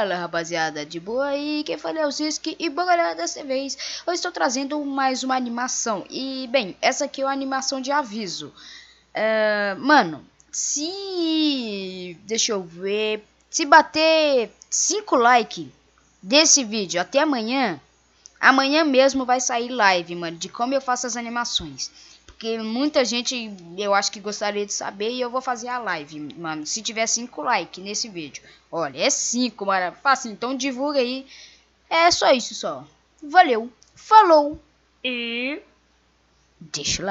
Fala rapaziada, de boa aí? Quem fala é o Zisk e bom galera, dessa vez eu estou trazendo mais uma animação E bem, essa aqui é uma animação de aviso uh, Mano, se... deixa eu ver... Se bater 5 likes desse vídeo até amanhã Amanhã mesmo vai sair live, mano, de como eu faço as animações que muita gente eu acho que gostaria de saber e eu vou fazer a live, mano. Se tiver 5 likes nesse vídeo. Olha, é 5, mano. Fácil, então divulga aí. É só isso só. Valeu, falou e deixa lá.